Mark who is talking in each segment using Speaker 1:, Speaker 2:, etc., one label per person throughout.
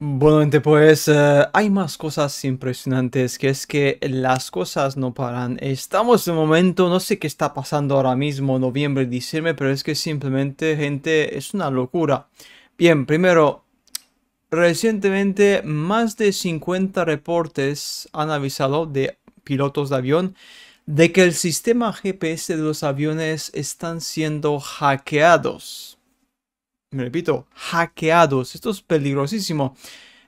Speaker 1: Bueno, gente, pues eh, hay más cosas impresionantes, que es que las cosas no paran. Estamos de momento, no sé qué está pasando ahora mismo, noviembre, diciembre, pero es que simplemente, gente, es una locura. Bien, primero, recientemente más de 50 reportes han avisado de pilotos de avión de que el sistema GPS de los aviones están siendo hackeados me repito, hackeados. Esto es peligrosísimo.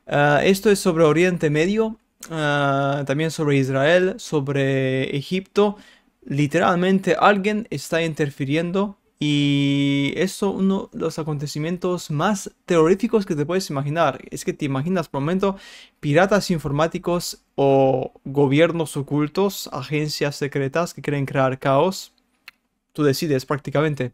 Speaker 1: Ah, esto es sobre Oriente Medio, ah, también sobre Israel, sobre Egipto. Literalmente alguien está interfiriendo y eso uno de los acontecimientos más terroríficos que te puedes imaginar. Es que te imaginas por un momento piratas informáticos o gobiernos ocultos, agencias secretas que quieren crear caos. Tú decides prácticamente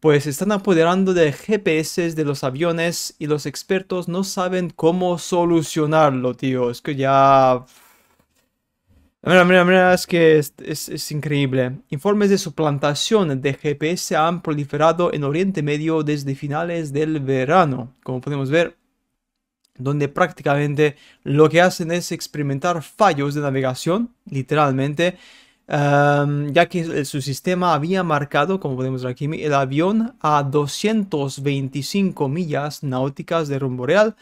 Speaker 1: pues están apoderando de GPS de los aviones y los expertos no saben cómo solucionarlo, tío. Es que ya... Mira, mira, mira, es que es, es, increíble. Informes de suplantación de GPS han proliferado en Oriente Medio desde finales del verano, como podemos ver, donde prácticamente lo que hacen es experimentar fallos de navegación, literalmente, ya que su sistema había marcado, como podemos ver aquí, el avión a 225 millas náuticas de rumbo real.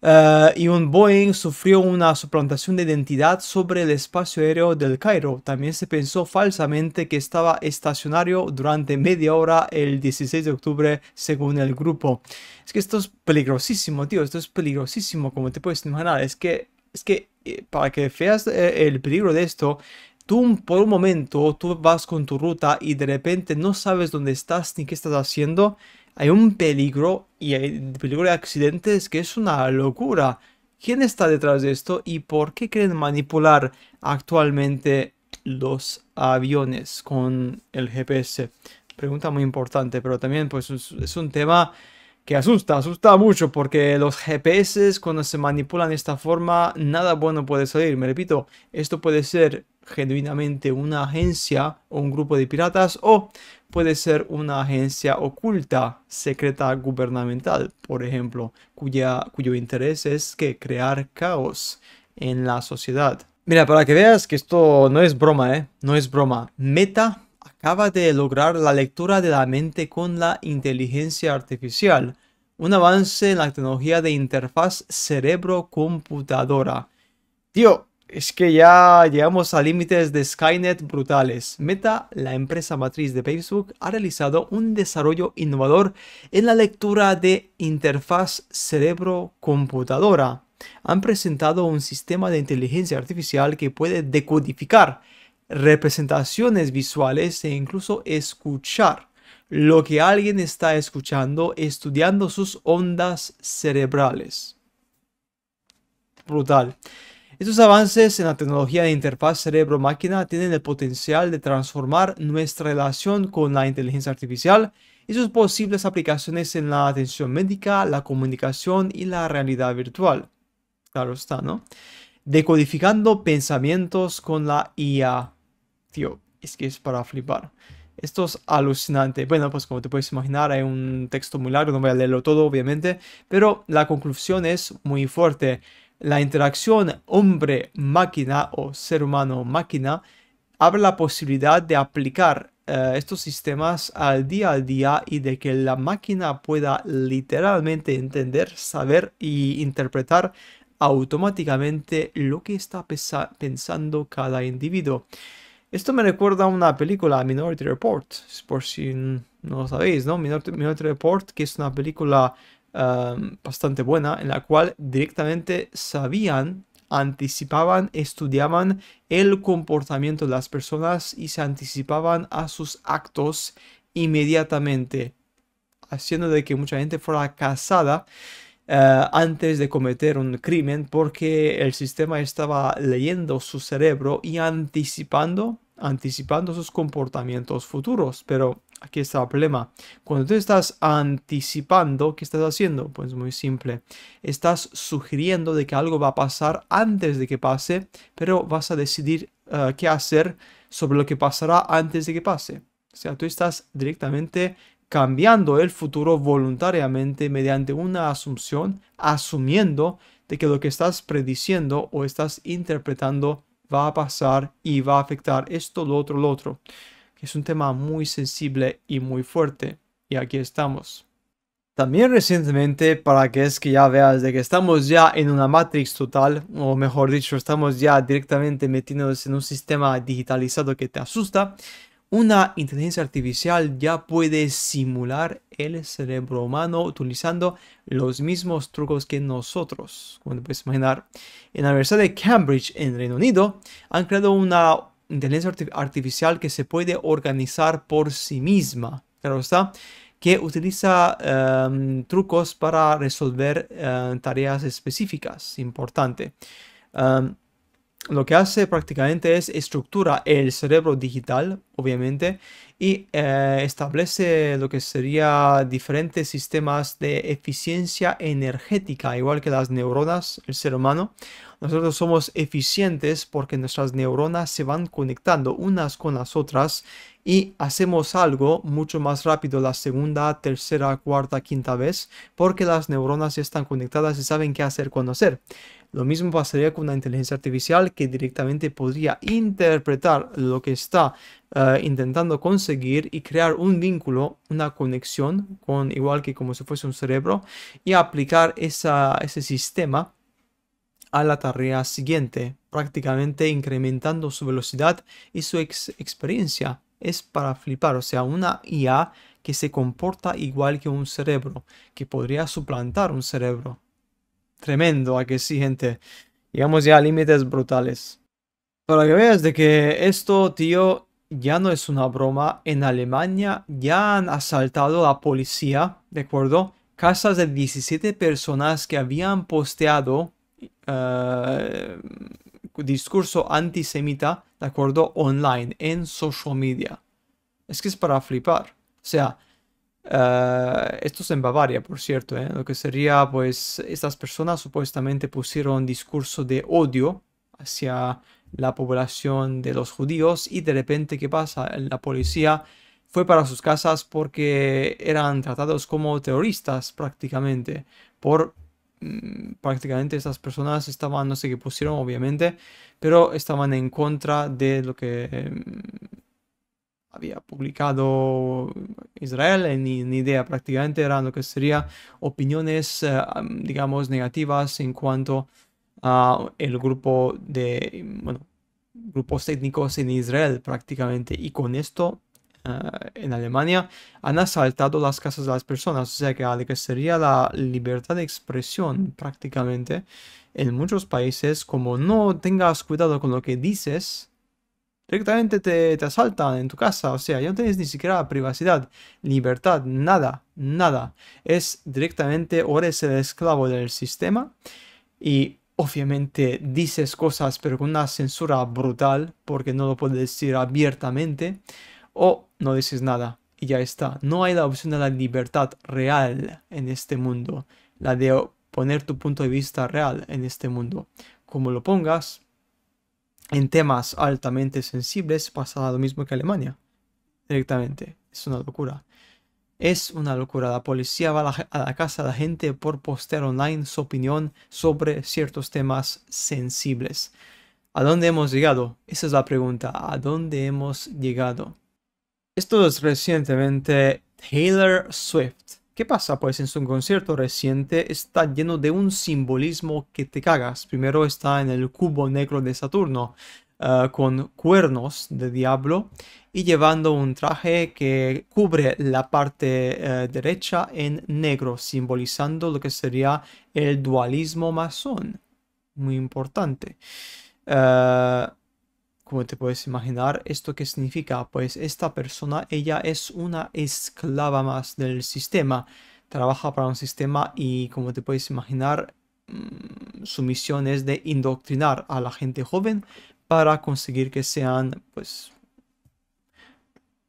Speaker 1: Eh, y un Boeing sufrió una suplantación de identidad sobre el espacio aéreo del Cairo. También se pensó falsamente que estaba estacionario durante media hora el 16 de octubre, según el grupo. Es que esto es peligrosísimo, tío. Esto es peligrosísimo, como te puedes imaginar. Es que, es que eh, para que veas eh, el peligro de esto, tú por un momento, tú vas con tu ruta y de repente no sabes dónde estás ni qué estás haciendo, hay un peligro y hay peligro de accidentes que es una locura. ¿Quién está detrás de esto y por qué quieren manipular actualmente los aviones con el GPS? Pregunta muy importante, pero también pues es un tema que asusta, asusta mucho porque los GPS cuando se manipulan de esta forma, nada bueno puede salir. Me repito, esto puede ser genuinamente una agencia o un grupo de piratas o puede ser una agencia oculta, secreta gubernamental, por ejemplo, cuya, cuyo interés es que crear caos en la sociedad. Mira, para que veas que esto no es broma, ¿eh? No es broma. Meta acaba de lograr la lectura de la mente con la inteligencia artificial, un avance en la tecnología de interfaz cerebro-computadora. Tío, es que ya llegamos a límites de Skynet brutales. Meta, la empresa matriz de Facebook, ha realizado un desarrollo innovador en la lectura de interfaz cerebro-computadora. Han presentado un sistema de inteligencia artificial que puede decodificar representaciones visuales e incluso escuchar lo que alguien está escuchando estudiando sus ondas cerebrales. Brutal. Estos avances en la tecnología de interfaz cerebro-máquina tienen el potencial de transformar nuestra relación con la inteligencia artificial y sus posibles aplicaciones en la atención médica, la comunicación y la realidad virtual. Claro está, ¿no? Decodificando pensamientos con la IA. Tío, es que es para flipar. Esto es alucinante. Bueno, pues como te puedes imaginar, hay un texto muy largo, no voy a leerlo todo, obviamente, pero la conclusión es muy fuerte la interacción hombre-máquina o ser humano-máquina abre la posibilidad de aplicar eh, estos sistemas al día a día y de que la máquina pueda literalmente entender, saber y interpretar automáticamente lo que está pensando cada individuo. Esto me recuerda a una película, Minority Report, por si no lo sabéis, ¿no? Minority Report, que es una película bastante buena en la cual directamente sabían, anticipaban, estudiaban el comportamiento de las personas y se anticipaban a sus actos inmediatamente, haciendo de que mucha gente fuera casada. Eh, antes de cometer un crimen porque el sistema estaba leyendo su cerebro y anticipando anticipando sus comportamientos futuros pero Aquí está el problema. Cuando tú estás anticipando, ¿qué estás haciendo? Pues muy simple. Estás sugiriendo de que algo va a pasar antes de que pase, pero vas a decidir eh, qué hacer sobre lo que pasará antes de que pase. O sea, tú estás directamente cambiando el futuro voluntariamente mediante una asunción, asumiendo de que lo que estás prediciendo o estás interpretando va a pasar y va a afectar esto, lo otro, lo otro es un tema muy sensible y muy fuerte, y aquí estamos. También recientemente, para que es que ya veas de que estamos ya en una matrix total, o mejor dicho, estamos ya directamente metiéndonos en un sistema digitalizado que te asusta, una inteligencia artificial ya puede simular el cerebro humano utilizando los mismos trucos que nosotros. Como puedes imaginar, en la Universidad de Cambridge, en Reino Unido, han creado una inteligencia artificial que se puede organizar por sí misma, claro está, que utiliza em, trucos para resolver em, tareas específicas, importante. Em, lo que hace prácticamente es estructura el cerebro digital, obviamente, y eh, establece lo que sería diferentes sistemas de eficiencia energética, igual que las neuronas, el ser humano. Nosotros somos eficientes porque nuestras neuronas se van conectando unas con las otras y hacemos algo mucho más rápido la segunda, tercera, cuarta, quinta vez porque las neuronas están conectadas y saben qué hacer cuando hacer. Lo mismo pasaría con una inteligencia artificial que directamente podría interpretar lo que está eh, intentando conseguir y crear un vínculo, una conexión con igual que como si fuese un cerebro y aplicar ese sistema a la tarea siguiente, prácticamente incrementando su velocidad y su experiencia. Es para flipar, o sea, una IA que se comporta igual que un cerebro, que podría suplantar un cerebro tremendo, ¿a que sí, gente? Llegamos ya a límites brutales. Para que veas de que esto, tío, ya no es una broma. En Alemania ya han asaltado a la policía, ¿de acuerdo? Casas de 17 personas que habían posteado eh, discurso antisemita, ¿de acuerdo? Online, en social media. Es que es para flipar. O sea, Ah, esto es en Bavaria, por cierto, ¿eh? lo que sería, pues, estas personas supuestamente pusieron discurso de odio hacia la población de los judíos y de repente, ¿qué pasa? La policía fue para sus casas porque eran tratados como terroristas prácticamente, por mm, prácticamente estas personas estaban, no sé qué pusieron obviamente, pero estaban en contra de lo que, mm, había publicado Israel, en ni idea, prácticamente eran lo que sería opiniones, eh, digamos, negativas en cuanto a el grupo de, bueno, grupos técnicos en Israel prácticamente. Y con esto, eh, en Alemania, han asaltado las casas de las personas, o sea que de que sería la libertad de expresión prácticamente, en muchos países, como no tengas cuidado con lo que dices, Directamente te, te, asaltan en tu casa, o sea, ya no tienes ni siquiera privacidad, libertad, nada, nada. Es directamente, o eres el esclavo del sistema y obviamente dices cosas pero con una censura brutal porque no lo puedes decir abiertamente o no dices nada y ya está. No hay la opción de la libertad real en este mundo, la de poner tu punto de vista real en este mundo. Como lo pongas, en temas altamente sensibles pasa lo mismo que Alemania, directamente. Es una locura. Es una locura. La policía va a la, casa de la gente por postear online su opinión sobre ciertos temas sensibles. ¿A dónde hemos llegado? Esa es la pregunta. ¿A dónde hemos llegado? Esto es recientemente Taylor Swift ¿Qué pasa? Pues en su concierto reciente está lleno de un simbolismo que te cagas. Primero está en el cubo negro de Saturno, ah, con cuernos de diablo y llevando un traje que cubre la parte eh, derecha en negro, simbolizando lo que sería el dualismo masón. Muy importante. Ah, como te puedes imaginar, ¿esto qué significa? Pues esta persona, ella es una esclava más del sistema. Trabaja para un sistema y, como te puedes imaginar, mm, su misión es de indoctrinar a la gente joven para conseguir que sean, pues,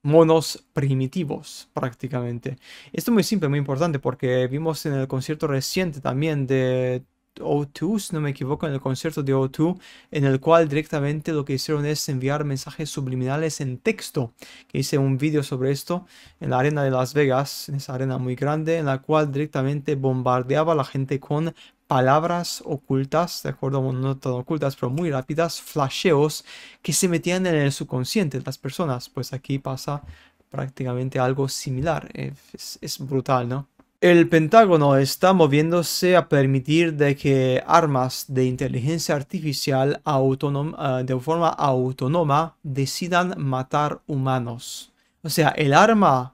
Speaker 1: monos primitivos prácticamente. Esto es muy simple, muy importante porque vimos en el concierto reciente también de o2, si no me equivoco, en el concierto de O2, en el cual directamente lo que hicieron es enviar mensajes subliminales en texto. Que hice un vídeo sobre esto en la arena de Las Vegas, en esa arena muy grande, en la cual directamente bombardeaba a la gente con palabras ocultas, de acuerdo, no tan ocultas, pero muy rápidas, flasheos que se metían en el subconsciente de las personas. Pues aquí pasa prácticamente algo similar. es brutal, ¿no? El Pentágono está moviéndose a permitir de que armas de inteligencia artificial eh, de forma autónoma decidan matar humanos. O sea, el arma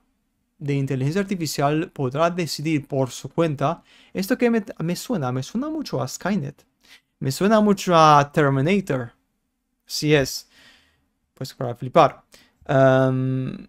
Speaker 1: de inteligencia artificial podrá decidir por su cuenta. Esto que me, suena, me suena mucho a Skynet. Me suena mucho a Terminator. Si es. Pues para flipar. Em,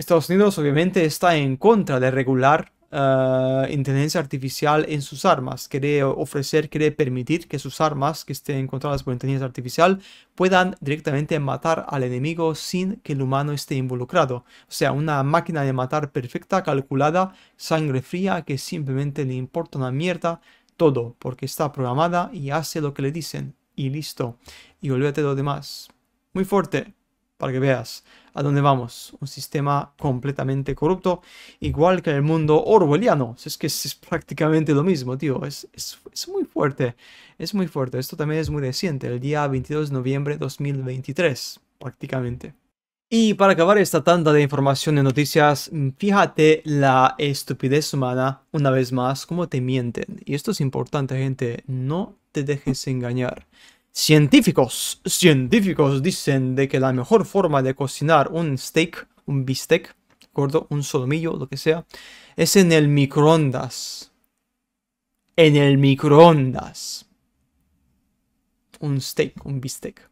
Speaker 1: Estados Unidos obviamente está en contra de regular eh, inteligencia artificial en sus armas. Quiere ofrecer, quiere permitir que sus armas que estén controladas por inteligencia artificial puedan directamente matar al enemigo sin que el humano esté involucrado. O sea, una máquina de matar perfecta, calculada, sangre fría, que simplemente le importa una mierda todo, porque está programada y hace lo que le dicen. Y listo. Y olvídate de lo demás. Muy fuerte para que veas a dónde vamos. Un sistema completamente corrupto, igual que el mundo orwelliano. Es que es, prácticamente lo mismo, tío. Es, es, muy fuerte. Es muy fuerte. Esto también es muy reciente, el día 22 de noviembre de 2023, prácticamente. Y para acabar esta tanda de información y noticias, fíjate la estupidez humana, una vez más, cómo te mienten. Y esto es importante, gente. No te dejes engañar. Científicos, científicos dicen de que la mejor forma de cocinar un steak, un bistec, gordo, un solomillo, lo que sea, es en el microondas. En el microondas. Un steak, un bistec.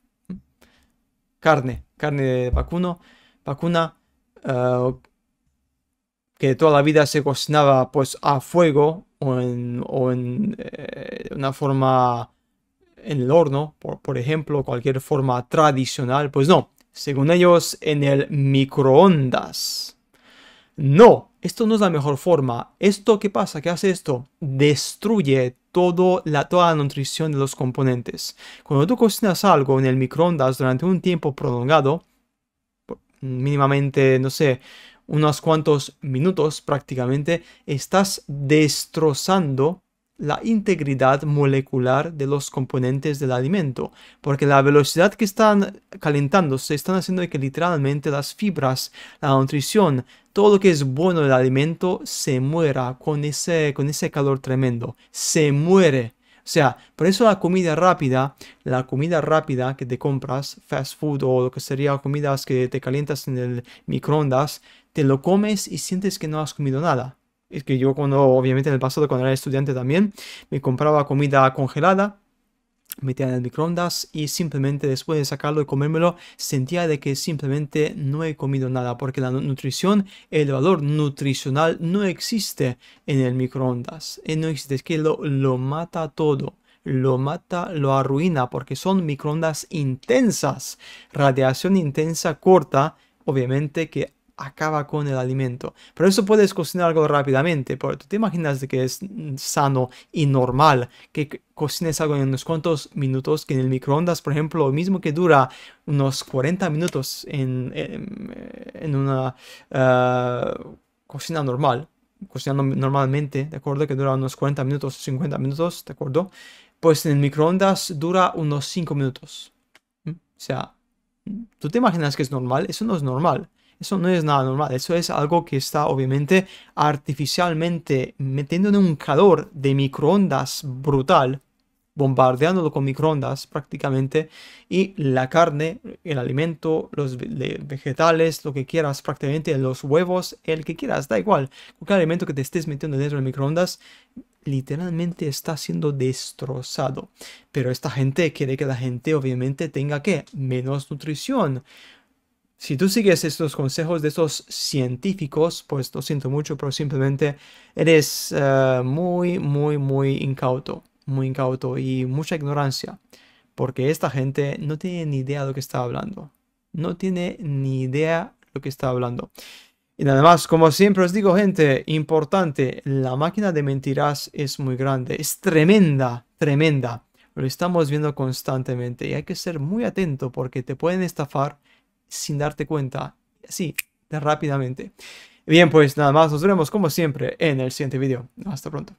Speaker 1: Carne, carne de vacuno, vacuna eh, que toda la vida se cocinaba pues a fuego o en, o en eh, una forma en el horno, por, ejemplo, cualquier forma tradicional, pues no, según ellos, en el microondas. No, esto no es la mejor forma. ¿Esto qué pasa? ¿Qué hace esto? Destruye la, toda la nutrición de los componentes. Cuando tú cocinas algo en el microondas durante un tiempo prolongado, mínimamente, no sé, unos cuantos minutos prácticamente, estás destrozando la integridad molecular de los componentes del alimento, porque la velocidad que están calentando Se están haciendo que literalmente las fibras, la nutrición, todo lo que es bueno del alimento se muera con ese, con ese calor tremendo, se muere. O sea, por eso la comida rápida, la comida rápida que te compras, fast food o lo que sería comidas que te calientas en el microondas, te lo comes y sientes que no has comido nada es que yo cuando, obviamente en el pasado, cuando era estudiante también, me compraba comida congelada, metía en el microondas y simplemente después de sacarlo y comérmelo sentía de que simplemente no he comido nada porque la nutrición, el valor nutricional no existe en el microondas, eh, no existe, es que lo, mata todo lo mata, lo arruina porque son microondas intensas, radiación intensa corta, obviamente que acaba con el alimento. Pero eso puedes cocinar algo rápidamente, Porque tú te imaginas que es mm, sano y normal que cocines algo en unos cuantos minutos, que en el microondas, por ejemplo, lo mismo que dura unos 40 minutos en, em, eh, una ah, cocina normal, cocinando normalmente, ¿de acuerdo? Que dura unos 40 minutos, 50 minutos, ¿de acuerdo? Pues en el microondas dura unos 5 minutos. ¿Mm? O sea, ¿tú te imaginas que es normal? Eso no es normal. Eso no es nada normal, eso es algo que está obviamente artificialmente metiendo en un calor de microondas brutal, bombardeándolo con microondas prácticamente, y la carne, el alimento, los vegetales, lo que quieras prácticamente, los huevos, el que quieras, da igual, cualquier alimento que te estés metiendo dentro de microondas literalmente está siendo destrozado. Pero esta gente quiere que la gente obviamente tenga que menos nutrición, si tú sigues estos consejos de estos científicos, pues lo siento mucho, pero simplemente eres eh, muy, muy, muy incauto, muy incauto y mucha ignorancia, porque esta gente no tiene ni idea de lo que está hablando, no tiene ni idea de lo que está hablando. Y nada más, como siempre os digo, gente, importante, la máquina de mentiras es muy grande, es tremenda, tremenda. Lo estamos viendo constantemente y hay que ser muy atento porque te pueden estafar sin darte cuenta, así, rápidamente. Bien, pues nada más, nos vemos como siempre en el siguiente vídeo. Hasta pronto.